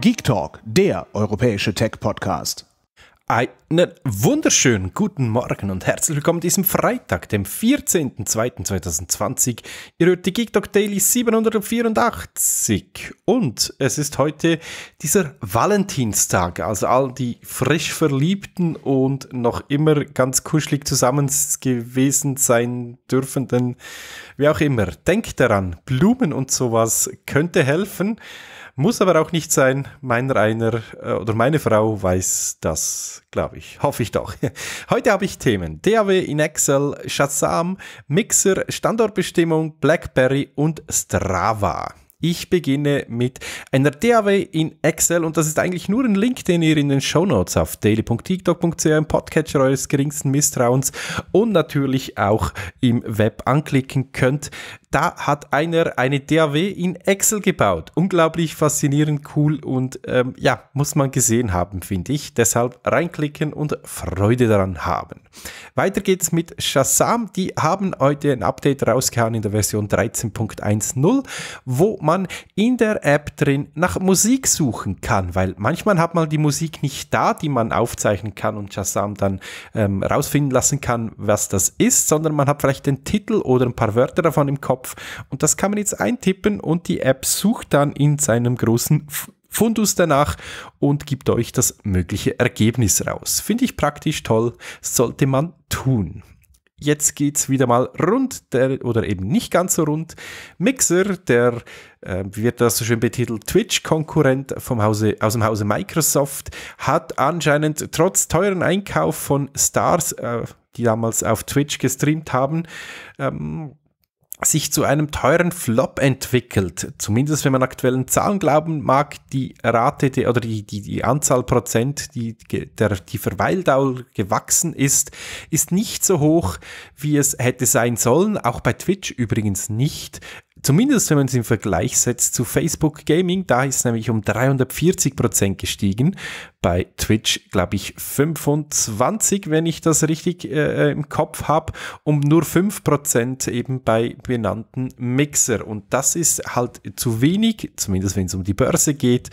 Geek Talk, der europäische Tech-Podcast. Einen ne, wunderschönen guten Morgen und herzlich willkommen diesem Freitag, dem 14.02.2020. Ihr hört die Geek Talk Daily 784 und es ist heute dieser Valentinstag, also all die frisch Verliebten und noch immer ganz kuschelig zusammen gewesen sein dürfenden, wie auch immer. Denkt daran, Blumen und sowas könnte helfen. Muss aber auch nicht sein. Mein Rainer äh, oder meine Frau weiß das, glaube ich. Hoffe ich doch. Heute habe ich Themen DAW in Excel, Shazam, Mixer, Standortbestimmung, BlackBerry und Strava. Ich beginne mit einer DAW in Excel und das ist eigentlich nur ein Link, den ihr in den Shownotes auf daily.tiktok.ch im Podcatcher eures geringsten Misstrauens und natürlich auch im Web anklicken könnt da hat einer eine DAW in Excel gebaut. Unglaublich faszinierend, cool und ähm, ja, muss man gesehen haben, finde ich. Deshalb reinklicken und Freude daran haben. Weiter geht's mit Shazam. Die haben heute ein Update rausgehauen in der Version 13.10, wo man in der App drin nach Musik suchen kann, weil manchmal hat man die Musik nicht da, die man aufzeichnen kann und Shazam dann ähm, rausfinden lassen kann, was das ist, sondern man hat vielleicht den Titel oder ein paar Wörter davon im Kopf Kopf. Und das kann man jetzt eintippen und die App sucht dann in seinem großen Fundus danach und gibt euch das mögliche Ergebnis raus. Finde ich praktisch toll, sollte man tun. Jetzt geht es wieder mal rund, der, oder eben nicht ganz so rund. Mixer, der, äh, wie wird das so schön betitelt, Twitch-Konkurrent aus dem Hause Microsoft, hat anscheinend trotz teuren Einkauf von Stars, äh, die damals auf Twitch gestreamt haben, ähm, sich zu einem teuren Flop entwickelt. Zumindest wenn man aktuellen Zahlen glauben mag, die Rate die, oder die, die, die Anzahl Prozent, die, der, die Verweildauer gewachsen ist, ist nicht so hoch, wie es hätte sein sollen. Auch bei Twitch übrigens nicht. Zumindest wenn man es im Vergleich setzt zu Facebook Gaming, da ist es nämlich um 340 gestiegen. Bei Twitch, glaube ich, 25, wenn ich das richtig äh, äh im Kopf habe, um nur 5 eben bei benannten Mixer. Und das ist halt zu wenig, zumindest wenn es um die Börse geht.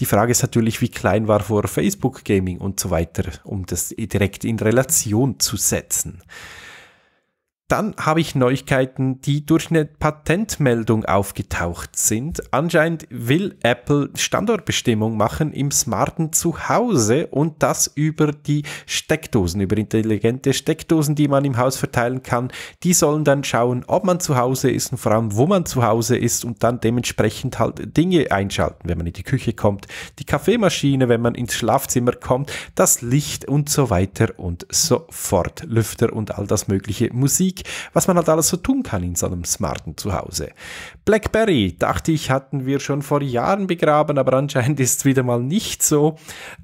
Die Frage ist natürlich, wie klein war vor Facebook Gaming und so weiter, um das direkt in Relation zu setzen. Dann habe ich Neuigkeiten, die durch eine Patentmeldung aufgetaucht sind. Anscheinend will Apple Standortbestimmung machen im smarten Zuhause und das über die Steckdosen, über intelligente Steckdosen, die man im Haus verteilen kann. Die sollen dann schauen, ob man zu Hause ist und vor allem, wo man zu Hause ist und dann dementsprechend halt Dinge einschalten, wenn man in die Küche kommt, die Kaffeemaschine, wenn man ins Schlafzimmer kommt, das Licht und so weiter und so fort. Lüfter und all das mögliche Musik was man halt alles so tun kann in so einem smarten Zuhause. BlackBerry, dachte ich, hatten wir schon vor Jahren begraben, aber anscheinend ist es wieder mal nicht so.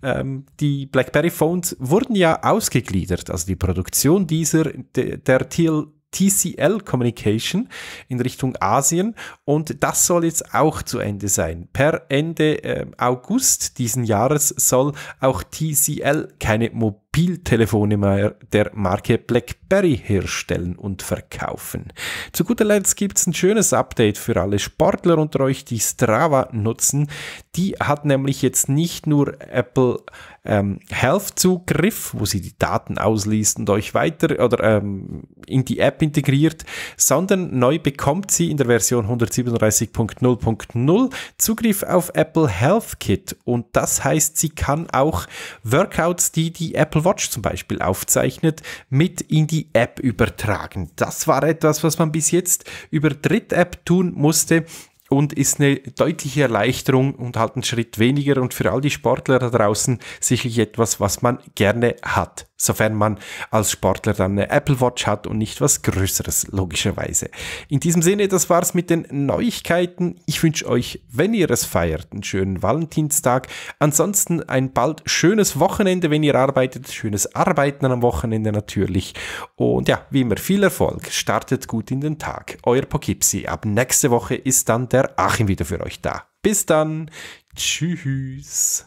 Ähm, die BlackBerry Phones wurden ja ausgegliedert, also die Produktion dieser, der TL TCL Communication in Richtung Asien und das soll jetzt auch zu Ende sein. Per Ende äh, August diesen Jahres soll auch TCL keine Mobilität Mobiltelefone der Marke BlackBerry herstellen und verkaufen. Zu guter Letzt gibt es ein schönes Update für alle Sportler unter euch, die Strava nutzen. Die hat nämlich jetzt nicht nur Apple ähm, Health Zugriff, wo sie die Daten ausliest und euch weiter oder ähm, in die App integriert, sondern neu bekommt sie in der Version 137.0.0 Zugriff auf Apple Health Kit und das heißt, sie kann auch Workouts, die die Apple Watch zum Beispiel aufzeichnet, mit in die App übertragen. Das war etwas, was man bis jetzt über Dritt-App tun musste und ist eine deutliche Erleichterung und halt einen Schritt weniger und für all die Sportler da draußen sicherlich etwas, was man gerne hat. Sofern man als Sportler dann eine Apple Watch hat und nicht was Größeres, logischerweise. In diesem Sinne, das war's mit den Neuigkeiten. Ich wünsche euch, wenn ihr es feiert, einen schönen Valentinstag. Ansonsten ein bald schönes Wochenende, wenn ihr arbeitet. Schönes Arbeiten am Wochenende natürlich. Und ja, wie immer, viel Erfolg. Startet gut in den Tag. Euer Poughkeepsie. Ab nächste Woche ist dann der der Achim wieder für euch da. Bis dann. Tschüss.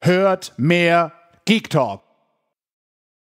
Hört mehr Geek Talk.